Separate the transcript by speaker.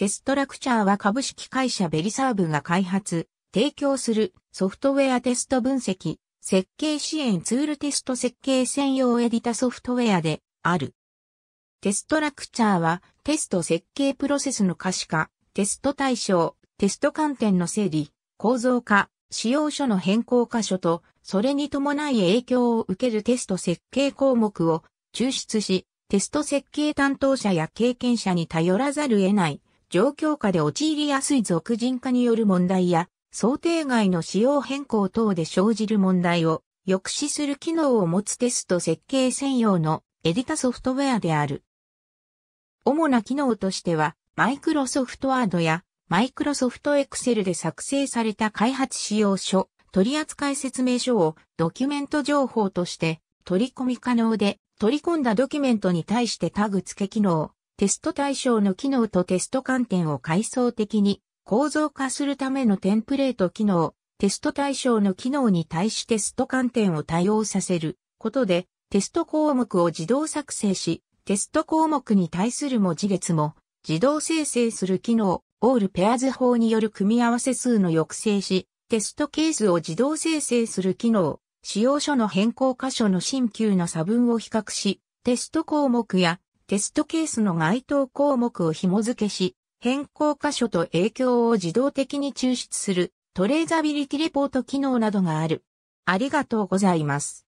Speaker 1: テストラクチャーは株式会社ベリサーブが開発、提供するソフトウェアテスト分析、設計支援ツールテスト設計専用エディタソフトウェアである。テストラクチャーはテスト設計プロセスの可視化、テスト対象、テスト観点の整理、構造化、使用書の変更箇所と、それに伴い影響を受けるテスト設計項目を抽出し、テスト設計担当者や経験者に頼らざる得ない状況下で陥りやすい俗人化による問題や、想定外の仕様変更等で生じる問題を抑止する機能を持つテスト設計専用のエディタソフトウェアである。主な機能としては、マイクロソフトワードやマイクロソフトエクセルで作成された開発仕様書、取扱説明書をドキュメント情報として取り込み可能で、取り込んだドキュメントに対してタグ付け機能、テスト対象の機能とテスト観点を階層的に構造化するためのテンプレート機能、テスト対象の機能に対しテスト観点を対応させることで、テスト項目を自動作成し、テスト項目に対する文字列も自動生成する機能、オールペアズ法による組み合わせ数の抑制し、テストケースを自動生成する機能、使用書の変更箇所の新旧の差分を比較し、テスト項目やテストケースの該当項目を紐付けし、変更箇所と影響を自動的に抽出するトレーザビリティレポート機能などがある。ありがとうございます。